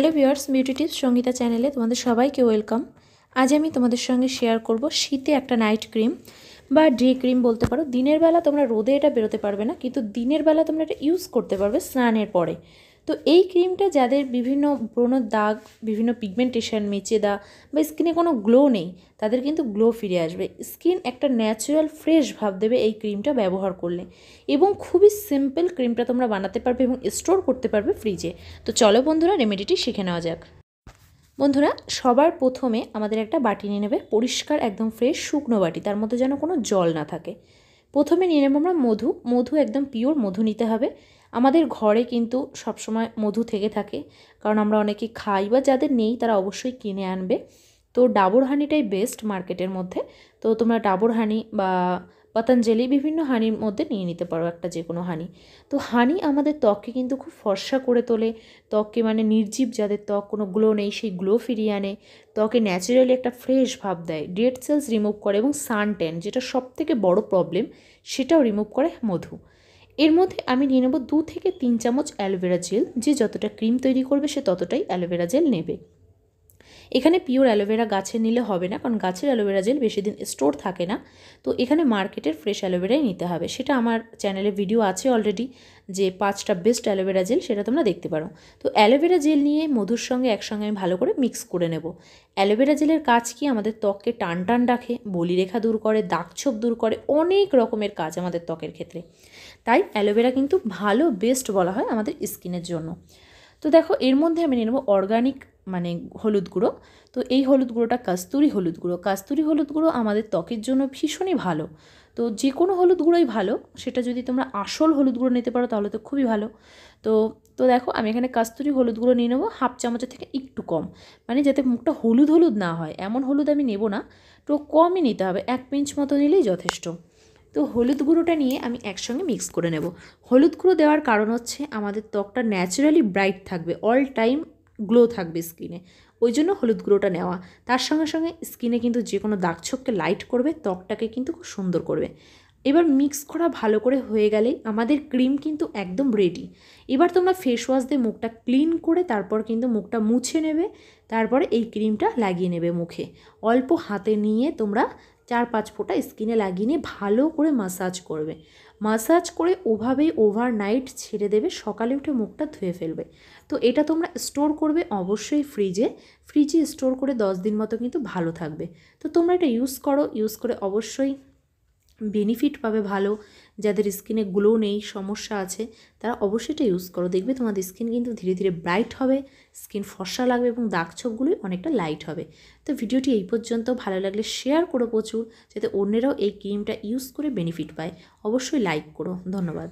hello viewers beauty tips Sangeeta চ্যানেলে তোমাদের সবাইকে ওয়েলকাম আজ আমি তোমাদের সঙ্গে শেয়ার করব শীতে একটা নাইট ক্রিম বা ডে ক্রিম বলতে পারো দিনের বেলা তোমরা রোদে এটা বেরোতে পারবে না কিন্তু দিনের বেলা তোমরা এটা ইউজ করতে পারবে স্নানের পরে তো এই ক্রিমটা যাদের বিভিন্ন ব্রণ দাগ বিভিন্ন পিগমেন্টেশন মেচেদা বা স্কিনে কোনো গ্লো নেই তাদের কিন্তু গ্লো ফিরে আসবে স্কিন একটা ন্যাচারাল ফ্রেশ ভাব দেবে এই ক্রিমটা ব্যবহার করলে এবং খুবই সিম্পল ক্রিমটা তোমরা বানাতে পারবে এবং স্টোর করতে পারবে ফ্রিজে তো চলো বন্ধুরা রেমেডিটি শিখে নেওয়া যাক বন্ধুরা সবার প্রথমে আমাদের একটা বাটি নিয়ে নেবে পরিষ্কার একদম ফ্রেশ শুকনো বাটি তার মধ্যে যেন কোনো জল না থাকে প্রথমে নিয়ে নেবো আমরা মধু মধু একদম পিওর মধু নিতে হবে আমাদের ঘরে কিন্তু সবসময় মধু থেকে থাকে কারণ আমরা অনেকে খাই বা যাদের নেই তারা অবশ্যই কিনে আনবে তো ডাবর হানিটাই বেস্ট মার্কেটের মধ্যে তো তোমরা ডাবর হানি বা পতঞ্জলি বিভিন্ন হানির মধ্যে নিয়ে নিতে পারো একটা যে কোনো হানি তো হানি আমাদের ত্বককে কিন্তু খুব ফর্সা করে তোলে ত্বককে মানে নির্জীব যাদের ত্বক কোনো গ্লো নেই সেই গ্লো ফিরিয়ে আনে ত্বকে ন্যাচারালি একটা ফ্রেশ ভাব দেয় ডেড সেলস রিমুভ করে এবং সানটেন যেটা সব থেকে বড় প্রবলেম সেটাও রিমুভ করে মধু এর মধ্যে আমি নিয়ে নেবো দু থেকে তিন চামচ অ্যালোভেরা জেল যে যতটা ক্রিম তৈরি করবে সে ততটাই অ্যালোভেরা জেল নেবে এখানে পিওর অ্যালোভেরা গাছে নিলে হবে না কারণ গাছের অ্যালোভেরা জেল বেশি দিন স্টোর থাকে না তো এখানে মার্কেটের ফ্রেশ অ্যালোভেরাই নিতে হবে সেটা আমার চ্যানেলে ভিডিও আছে অলরেডি যে পাঁচটা বেস্ট অ্যালোভেরা জেল সেটা তোমরা দেখতে পারো তো অ্যালোভেরা জেল নিয়ে মধুর সঙ্গে একসঙ্গে আমি ভালো করে মিক্স করে নেব অ্যালোভেরা জেলের কাজ কি আমাদের ত্বককে টান টান রাখে বলিরেখা দূর করে দাগছোপ দূর করে অনেক রকমের কাজ আমাদের ত্বকের ক্ষেত্রে তাই অ্যালোভেরা কিন্তু ভালো বেস্ট বলা হয় আমাদের স্কিনের জন্য তো দেখো এর মধ্যে আমি নিয়ে অর্গানিক মানে হলুদ গুঁড়ো তো এই হলুদ গুঁড়োটা কাস্তুরি হলুদ গুঁড়ো কাস্তুরি হলুদ গুঁড়ো আমাদের ত্বকের জন্য ভীষণই ভালো তো যে কোনো হলুদ গুঁড়োই ভালো সেটা যদি তোমরা আসল হলুদ গুঁড়ো নিতে পারো তাহলে তো খুবই ভালো তো তো দেখো আমি এখানে কাস্তুরি হলুদ গুঁড়ো নিয়ে নেবো হাফ চামচের থেকে একটু কম মানে যাতে মুখটা হলুদ হলুদ না হয় এমন হলুদ আমি নেব না তো কমই নিতে হবে এক পিঞ্চ মতো নিলেই যথেষ্ট তো হলুদ গুঁড়োটা নিয়ে আমি একসঙ্গে মিক্স করে নেব হলুদ গুঁড়ো দেওয়ার কারণ হচ্ছে আমাদের ত্বকটা ন্যাচারালি ব্রাইট থাকবে অল টাইম গ্লো থাকবে স্কিনে ওই জন্য হলুদ গুঁড়োটা নেওয়া তার সঙ্গে সঙ্গে স্কিনে কিন্তু যে কোনো ছককে লাইট করবে ত্বকটাকে কিন্তু খুব সুন্দর করবে এবার মিক্স করা ভালো করে হয়ে গেলে আমাদের ক্রিম কিন্তু একদম রেডি এবার তোমরা ফেস ওয়াশ দিয়ে মুখটা ক্লিন করে তারপর কিন্তু মুখটা মুছে নেবে তারপরে এই ক্রিমটা লাগিয়ে নেবে মুখে অল্প হাতে নিয়ে তোমরা চার পাঁচ ফোঁটা স্কিনে লাগিয়ে নিয়ে ভালো করে মাসাজ করবে মাসাজ করে ওভাবেই ওভারনাইট ছেড়ে দেবে সকালে উঠে মুখটা ধুয়ে ফেলবে তো এটা তোমরা স্টোর করবে অবশ্যই ফ্রিজে ফ্রিজে স্টোর করে দশ দিন মতো কিন্তু ভালো থাকবে তো তোমরা এটা ইউজ করো ইউজ করে অবশ্যই বেনিফিট পাবে ভালো যাদের স্কিনে গ্লো নেই সমস্যা আছে তারা অবশ্যই এটা ইউজ করো দেখবে তোমাদের স্কিন কিন্তু ধীরে ধীরে ব্রাইট হবে স্কিন ফর্সা লাগবে এবং দাগ ছোপগুলোই অনেকটা লাইট হবে তো ভিডিওটি এই পর্যন্ত ভালো লাগলে শেয়ার করো প্রচুর যাতে অন্যেরাও এই ক্রিমটা ইউজ করে বেনিফিট পায় অবশ্যই লাইক করো ধন্যবাদ